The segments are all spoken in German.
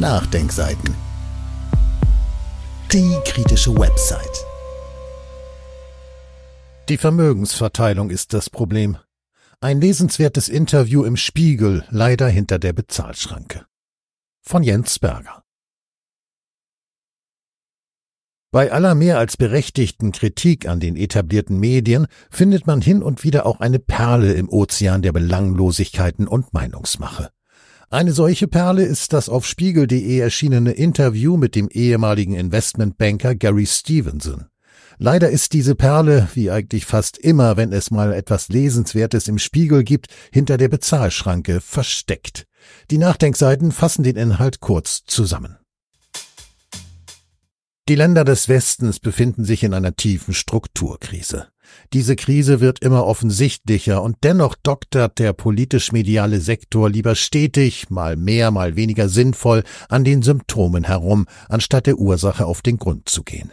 Nachdenkseiten. Die kritische Website. Die Vermögensverteilung ist das Problem. Ein lesenswertes Interview im Spiegel, leider hinter der Bezahlschranke. Von Jens Berger. Bei aller mehr als berechtigten Kritik an den etablierten Medien findet man hin und wieder auch eine Perle im Ozean der Belanglosigkeiten und Meinungsmache. Eine solche Perle ist das auf spiegel.de erschienene Interview mit dem ehemaligen Investmentbanker Gary Stevenson. Leider ist diese Perle, wie eigentlich fast immer, wenn es mal etwas Lesenswertes im Spiegel gibt, hinter der Bezahlschranke versteckt. Die Nachdenkseiten fassen den Inhalt kurz zusammen. Die Länder des Westens befinden sich in einer tiefen Strukturkrise. Diese Krise wird immer offensichtlicher und dennoch doktert der politisch-mediale Sektor lieber stetig, mal mehr, mal weniger sinnvoll, an den Symptomen herum, anstatt der Ursache auf den Grund zu gehen.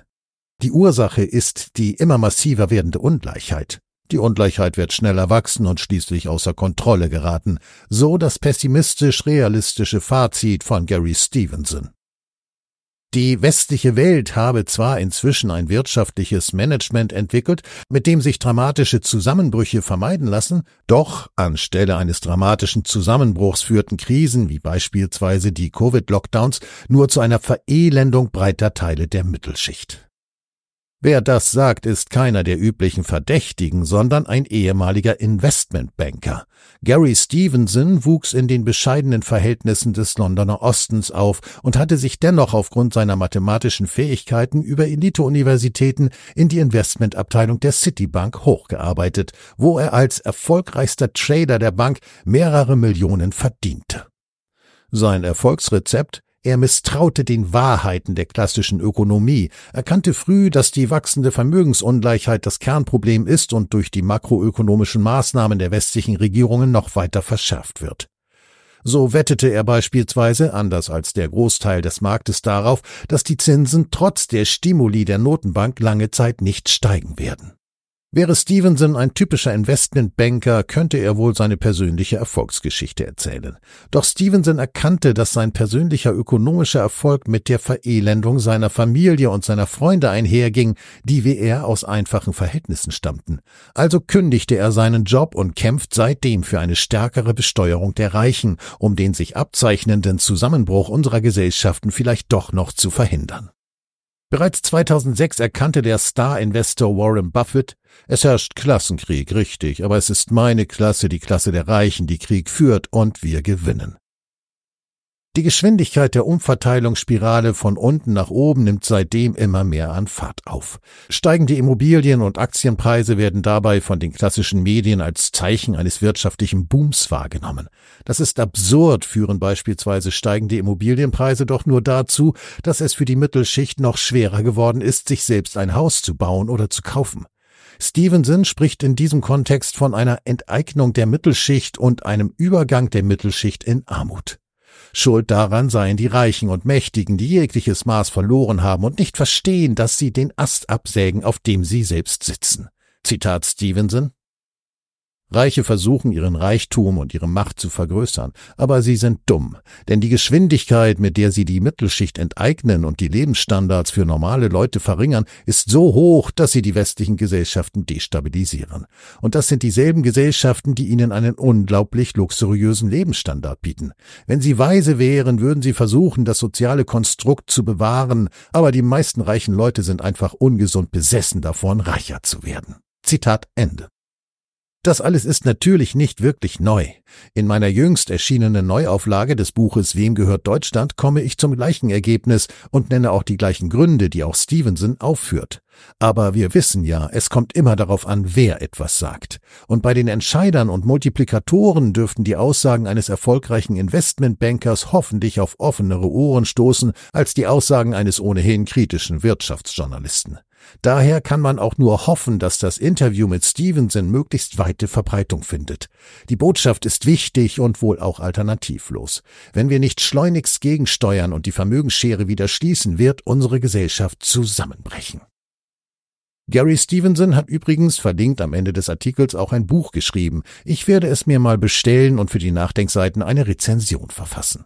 Die Ursache ist die immer massiver werdende Ungleichheit. Die Ungleichheit wird schneller wachsen und schließlich außer Kontrolle geraten, so das pessimistisch-realistische Fazit von Gary Stevenson. Die westliche Welt habe zwar inzwischen ein wirtschaftliches Management entwickelt, mit dem sich dramatische Zusammenbrüche vermeiden lassen, doch anstelle eines dramatischen Zusammenbruchs führten Krisen wie beispielsweise die Covid-Lockdowns nur zu einer Verelendung breiter Teile der Mittelschicht. Wer das sagt, ist keiner der üblichen Verdächtigen, sondern ein ehemaliger Investmentbanker. Gary Stevenson wuchs in den bescheidenen Verhältnissen des Londoner Ostens auf und hatte sich dennoch aufgrund seiner mathematischen Fähigkeiten über Elite-Universitäten in die Investmentabteilung der Citibank hochgearbeitet, wo er als erfolgreichster Trader der Bank mehrere Millionen verdiente. Sein Erfolgsrezept er misstraute den Wahrheiten der klassischen Ökonomie, erkannte früh, dass die wachsende Vermögensungleichheit das Kernproblem ist und durch die makroökonomischen Maßnahmen der westlichen Regierungen noch weiter verschärft wird. So wettete er beispielsweise, anders als der Großteil des Marktes darauf, dass die Zinsen trotz der Stimuli der Notenbank lange Zeit nicht steigen werden. Wäre Stevenson ein typischer Investmentbanker, könnte er wohl seine persönliche Erfolgsgeschichte erzählen. Doch Stevenson erkannte, dass sein persönlicher ökonomischer Erfolg mit der Verelendung seiner Familie und seiner Freunde einherging, die wie er aus einfachen Verhältnissen stammten. Also kündigte er seinen Job und kämpft seitdem für eine stärkere Besteuerung der Reichen, um den sich abzeichnenden Zusammenbruch unserer Gesellschaften vielleicht doch noch zu verhindern. Bereits 2006 erkannte der Star-Investor Warren Buffett, es herrscht Klassenkrieg, richtig, aber es ist meine Klasse, die Klasse der Reichen, die Krieg führt und wir gewinnen. Die Geschwindigkeit der Umverteilungsspirale von unten nach oben nimmt seitdem immer mehr an Fahrt auf. Steigende Immobilien- und Aktienpreise werden dabei von den klassischen Medien als Zeichen eines wirtschaftlichen Booms wahrgenommen. Das ist absurd, führen beispielsweise steigende Immobilienpreise doch nur dazu, dass es für die Mittelschicht noch schwerer geworden ist, sich selbst ein Haus zu bauen oder zu kaufen. Stevenson spricht in diesem Kontext von einer Enteignung der Mittelschicht und einem Übergang der Mittelschicht in Armut. Schuld daran seien die Reichen und Mächtigen, die jegliches Maß verloren haben und nicht verstehen, dass sie den Ast absägen, auf dem sie selbst sitzen. Zitat Stevenson Reiche versuchen, ihren Reichtum und ihre Macht zu vergrößern, aber sie sind dumm, denn die Geschwindigkeit, mit der sie die Mittelschicht enteignen und die Lebensstandards für normale Leute verringern, ist so hoch, dass sie die westlichen Gesellschaften destabilisieren. Und das sind dieselben Gesellschaften, die ihnen einen unglaublich luxuriösen Lebensstandard bieten. Wenn sie weise wären, würden sie versuchen, das soziale Konstrukt zu bewahren, aber die meisten reichen Leute sind einfach ungesund besessen davon, reicher zu werden. Zitat Ende. Das alles ist natürlich nicht wirklich neu. In meiner jüngst erschienenen Neuauflage des Buches Wem gehört Deutschland komme ich zum gleichen Ergebnis und nenne auch die gleichen Gründe, die auch Stevenson aufführt. Aber wir wissen ja, es kommt immer darauf an, wer etwas sagt. Und bei den Entscheidern und Multiplikatoren dürften die Aussagen eines erfolgreichen Investmentbankers hoffentlich auf offenere Ohren stoßen als die Aussagen eines ohnehin kritischen Wirtschaftsjournalisten. Daher kann man auch nur hoffen, dass das Interview mit Stevenson möglichst weite Verbreitung findet. Die Botschaft ist wichtig und wohl auch alternativlos. Wenn wir nicht schleunigst gegensteuern und die Vermögensschere wieder schließen, wird unsere Gesellschaft zusammenbrechen. Gary Stevenson hat übrigens verlinkt am Ende des Artikels auch ein Buch geschrieben. Ich werde es mir mal bestellen und für die Nachdenkseiten eine Rezension verfassen.